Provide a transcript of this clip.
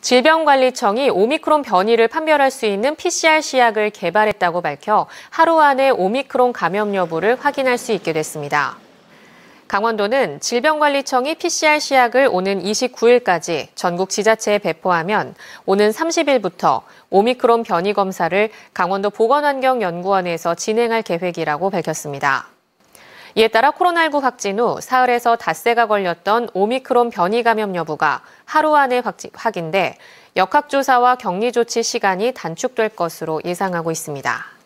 질병관리청이 오미크론 변이를 판별할 수 있는 PCR 시약을 개발했다고 밝혀 하루 안에 오미크론 감염 여부를 확인할 수 있게 됐습니다. 강원도는 질병관리청이 PCR 시약을 오는 29일까지 전국 지자체에 배포하면 오는 30일부터 오미크론 변이 검사를 강원도 보건환경연구원에서 진행할 계획이라고 밝혔습니다. 이에 따라 코로나19 확진 후 사흘에서 닷새가 걸렸던 오미크론 변이 감염 여부가 하루 안에 확인돼 역학조사와 격리 조치 시간이 단축될 것으로 예상하고 있습니다.